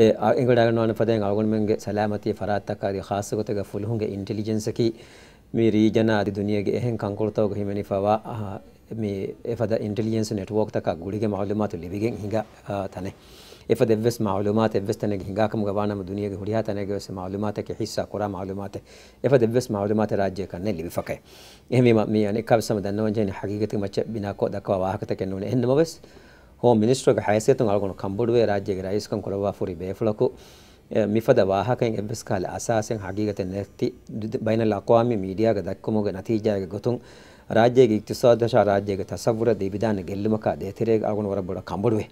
ඉගඩගනවන පදෙන් අවගුණමන්ගේ සලාමතිය ෆරාත්තක්කාගේ හාසකොතක ෆුල්හුන්ගේ ඉන්ටලිජන්සකි මේ රීජන අධි දුනියගේ එහෙන් කංකොලතවක හිමනි පවා මේ එද ඉන්ටලියන්ස් නෙට්වෝක් එකක් ගුඩිගේ මවලුමතු ලිවිගෙන් හිඟ තනේ එ දෙවස් මාලුමත එවස් තැන හිඟකම ගවානම දුනිය හොඩියා තැනගවස මාලුමතක හිස්ස කොර මාලුමත එ දෙවස් මාලුමත රාජ්‍ය කරන්නේ ලිවිකයි එහම මේ අනෙක් සම දන්නවජන හකිගත මච බිනාකෝ දක්වා වාහකත කෙන්නුන එන්නමවස් ಹೋಮ್ ಮಿನಿಸ್ಟ್ರಗೆ ಹಯಸೇತಂ ಅಳಗೊಂಡು ಕಂಬುಡುವೆ ರಾಜ್ಯಗೆ ರೈಸ್ಕಂ ಕೊಳವಾ ಫುರಿ ಬೇಫಳಕು ಮಿಫದ ವಾಹಕಂ ಎಬ್ಬಸ್ಕಾಲ ಅಸಾಸೆಂ ಹಗೀಗತೆ ನೆರ್ತಿ ಬೈನಲ್ ಅಕ್ವಾಮಿ ಮೀಡಿಯಾಗ ದಕ್ಕುಮುಗ ನತೀಜಾಗೆ ಗೊತ್ತುಂ ರಾಜ್ಯಗೆ ಇಕ್ತಿಸಾದಶ ರಾಜ್ಯಗೆ ತಸವ್ವರ ದಿಬಿದಾನ ಗೆಲ್ಲುಮಕ ದೇತಿರೇಗ ಅಳಗೊಂಡು ಹೊರಬಡ ಕಂಬುಡುವೆ